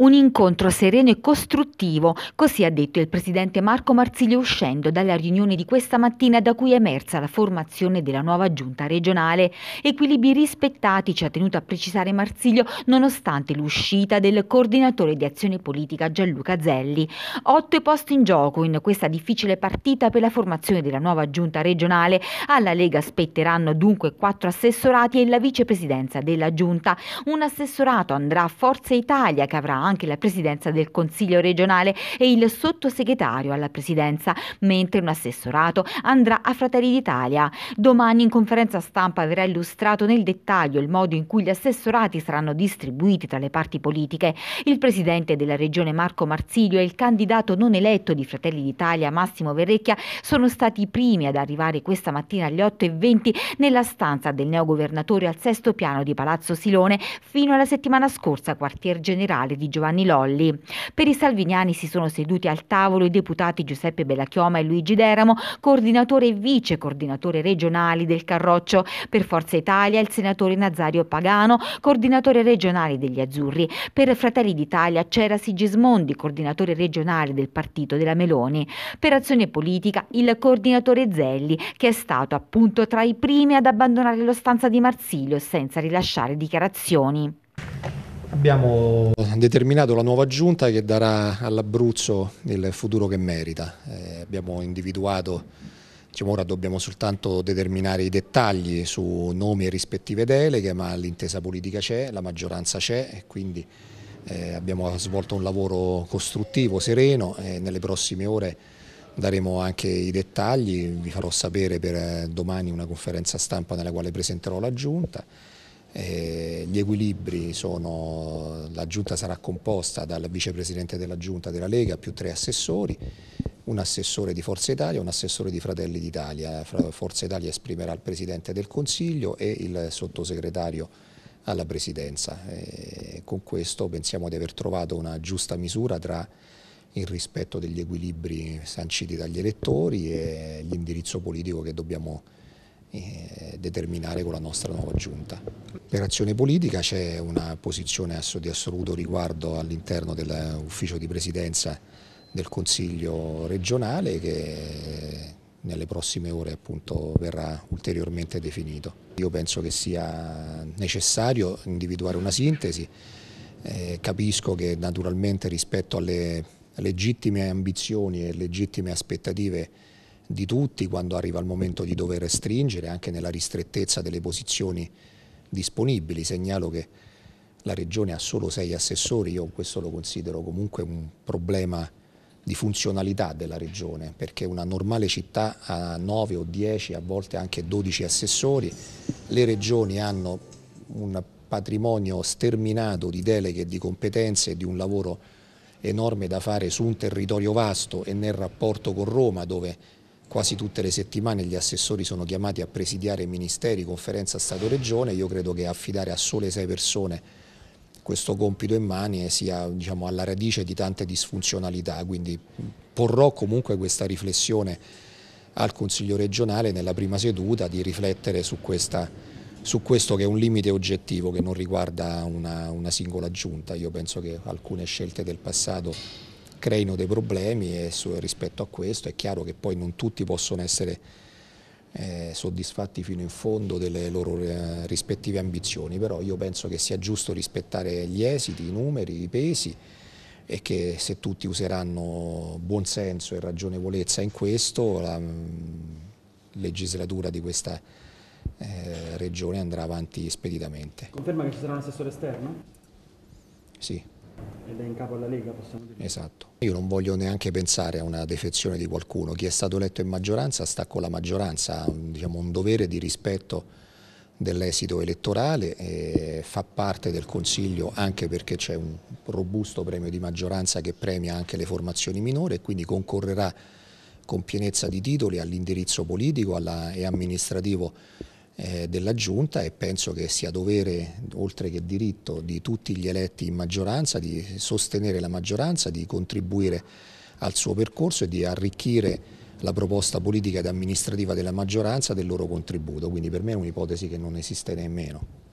Un incontro sereno e costruttivo, così ha detto il presidente Marco Marsiglio uscendo dalla riunione di questa mattina da cui è emersa la formazione della nuova giunta regionale. Equilibri rispettati, ci ha tenuto a precisare Marsiglio, nonostante l'uscita del coordinatore di azione politica Gianluca Zelli. Otto i posti in gioco in questa difficile partita per la formazione della nuova giunta regionale. Alla Lega spetteranno dunque quattro assessorati e la vicepresidenza della giunta. Un assessorato andrà a Forza Italia che avrà anche la presidenza del Consiglio regionale e il sottosegretario alla presidenza, mentre un assessorato andrà a Fratelli d'Italia. Domani in conferenza stampa verrà illustrato nel dettaglio il modo in cui gli assessorati saranno distribuiti tra le parti politiche. Il presidente della regione Marco Marsilio e il candidato non eletto di Fratelli d'Italia Massimo Verrecchia sono stati i primi ad arrivare questa mattina alle 8.20 nella stanza del neogovernatore al sesto piano di Palazzo Silone fino alla settimana scorsa quartier generale di Giovanni. Giovanni Lolli. Per i salviniani si sono seduti al tavolo i deputati Giuseppe Bellachioma e Luigi Deramo, coordinatore e vice coordinatore regionali del Carroccio, per Forza Italia il senatore Nazario Pagano, coordinatore regionale degli Azzurri, per Fratelli d'Italia c'era Sigismondi, coordinatore regionale del partito della Meloni, per Azione Politica il coordinatore Zelli, che è stato appunto tra i primi ad abbandonare lo stanza di Marsilio senza rilasciare dichiarazioni. Abbiamo determinato la nuova giunta che darà all'Abruzzo il futuro che merita. Eh, abbiamo individuato, diciamo ora dobbiamo soltanto determinare i dettagli su nomi e rispettive deleghe, ma l'intesa politica c'è, la maggioranza c'è e quindi eh, abbiamo svolto un lavoro costruttivo, sereno e nelle prossime ore daremo anche i dettagli, vi farò sapere per eh, domani una conferenza stampa nella quale presenterò la giunta. Eh, gli equilibri sono, la giunta sarà composta dal vicepresidente della giunta della Lega più tre assessori, un assessore di Forza Italia e un assessore di Fratelli d'Italia. Forza Italia esprimerà il presidente del Consiglio e il sottosegretario alla presidenza. Eh, con questo pensiamo di aver trovato una giusta misura tra il rispetto degli equilibri sanciti dagli elettori e l'indirizzo politico che dobbiamo determinare con la nostra nuova giunta. Per azione politica c'è una posizione di assoluto riguardo all'interno dell'ufficio di presidenza del Consiglio regionale che nelle prossime ore appunto verrà ulteriormente definito. Io penso che sia necessario individuare una sintesi, eh, capisco che naturalmente rispetto alle legittime ambizioni e legittime aspettative di tutti quando arriva il momento di dover restringere, anche nella ristrettezza delle posizioni disponibili. Segnalo che la Regione ha solo sei assessori, io questo lo considero comunque un problema di funzionalità della Regione, perché una normale città ha 9 o 10, a volte anche 12 assessori, le Regioni hanno un patrimonio sterminato di deleghe, di competenze e di un lavoro enorme da fare su un territorio vasto e nel rapporto con Roma dove quasi tutte le settimane gli assessori sono chiamati a presidiare ministeri, conferenza Stato-Regione, io credo che affidare a sole sei persone questo compito in mani sia diciamo, alla radice di tante disfunzionalità, quindi porrò comunque questa riflessione al Consiglio regionale nella prima seduta di riflettere su, questa, su questo che è un limite oggettivo che non riguarda una, una singola giunta, io penso che alcune scelte del passato creino dei problemi e su, rispetto a questo è chiaro che poi non tutti possono essere eh, soddisfatti fino in fondo delle loro eh, rispettive ambizioni, però io penso che sia giusto rispettare gli esiti, i numeri, i pesi e che se tutti useranno buonsenso e ragionevolezza in questo, la mh, mm, legislatura di questa eh, regione andrà avanti speditamente. Conferma che ci sarà un assessore esterno? Sì ed è in capo alla Lega, possiamo dire. Esatto. Io non voglio neanche pensare a una defezione di qualcuno. Chi è stato eletto in maggioranza sta con la maggioranza, ha diciamo, un dovere di rispetto dell'esito elettorale, fa parte del Consiglio anche perché c'è un robusto premio di maggioranza che premia anche le formazioni minore e quindi concorrerà con pienezza di titoli all'indirizzo politico e amministrativo eh, della Giunta e penso che sia dovere, oltre che diritto, di tutti gli eletti in maggioranza di sostenere la maggioranza, di contribuire al suo percorso e di arricchire la proposta politica ed amministrativa della maggioranza del loro contributo, quindi per me è un'ipotesi che non esiste nemmeno.